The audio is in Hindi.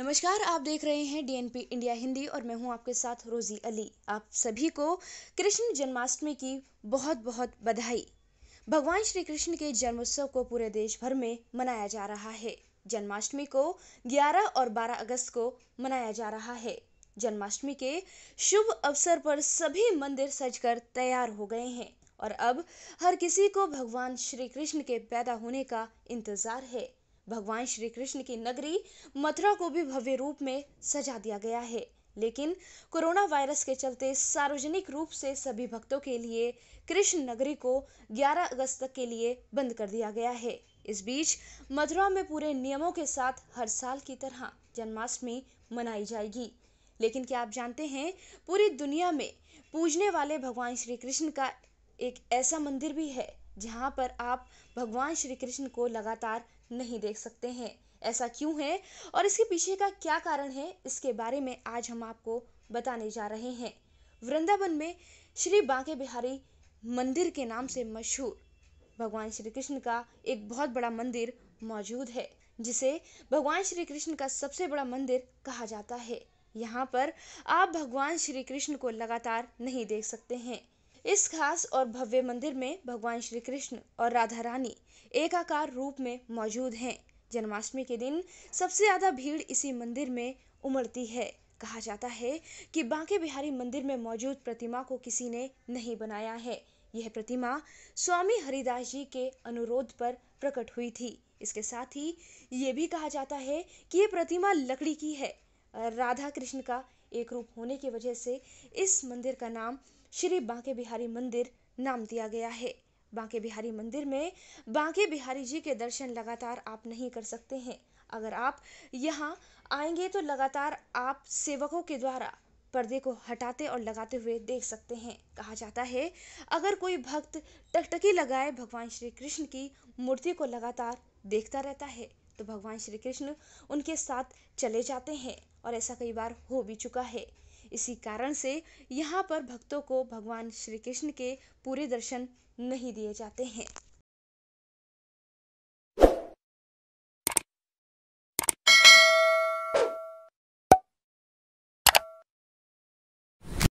नमस्कार आप देख रहे हैं डीएनपी इंडिया हिंदी और मैं हूं आपके साथ रोजी अली आप सभी को कृष्ण जन्माष्टमी की बहुत बहुत बधाई भगवान श्री कृष्ण के जन्मोत्सव को पूरे देश भर में मनाया जा रहा है जन्माष्टमी को 11 और 12 अगस्त को मनाया जा रहा है जन्माष्टमी के शुभ अवसर पर सभी मंदिर सजकर तैयार हो गए हैं और अब हर किसी को भगवान श्री कृष्ण के पैदा होने का इंतजार है भगवान श्री कृष्ण की नगरी मथुरा को भी भव्य रूप में सजा दिया गया है लेकिन कोरोना वायरस के चलते सार्वजनिक रूप से सभी भक्तों के लिए कृष्ण नगरी को 11 अगस्त तक के लिए बंद कर दिया गया है इस बीच मथुरा में पूरे नियमों के साथ हर साल की तरह जन्माष्टमी मनाई जाएगी लेकिन क्या आप जानते हैं पूरी दुनिया में पूजने वाले भगवान श्री कृष्ण का एक ऐसा मंदिर भी है जहाँ पर आप भगवान श्री कृष्ण को लगातार नहीं देख सकते हैं ऐसा क्यों है और इसके पीछे का क्या कारण है इसके बारे में आज हम आपको बताने जा रहे हैं वृंदावन में श्री बांके बिहारी मंदिर के नाम से मशहूर भगवान श्री कृष्ण का एक बहुत बड़ा मंदिर मौजूद है जिसे भगवान श्री कृष्ण का सबसे बड़ा मंदिर कहा जाता है यहाँ पर आप भगवान श्री कृष्ण को लगातार नहीं देख सकते हैं इस खास और भव्य मंदिर में भगवान श्री कृष्ण और राधा रानी एकाकार रूप में मौजूद हैं जन्माष्टमी के दिन सबसे ज्यादा भीड़ इसी मंदिर में उमड़ती है कहा जाता है कि बांके बिहारी मंदिर में मौजूद प्रतिमा को किसी ने नहीं बनाया है यह प्रतिमा स्वामी हरिदास जी के अनुरोध पर प्रकट हुई थी इसके साथ ही ये भी कहा जाता है कि ये प्रतिमा लकड़ी की है राधा कृष्ण का एक रूप होने की वजह से इस मंदिर का नाम श्री बांके बिहारी मंदिर नाम दिया गया है बांके बिहारी मंदिर में बांके बिहारी जी के दर्शन लगातार आप नहीं कर सकते हैं अगर आप यहाँ आएंगे तो लगातार आप सेवकों के द्वारा पर्दे को हटाते और लगाते हुए देख सकते हैं कहा जाता है अगर कोई भक्त टकटकी लगाए भगवान श्री कृष्ण की मूर्ति को लगातार देखता रहता है तो भगवान श्री कृष्ण उनके साथ चले जाते हैं और ऐसा कई बार हो भी चुका है इसी कारण से यहाँ पर भक्तों को भगवान श्री कृष्ण के पूरे दर्शन नहीं दिए जाते हैं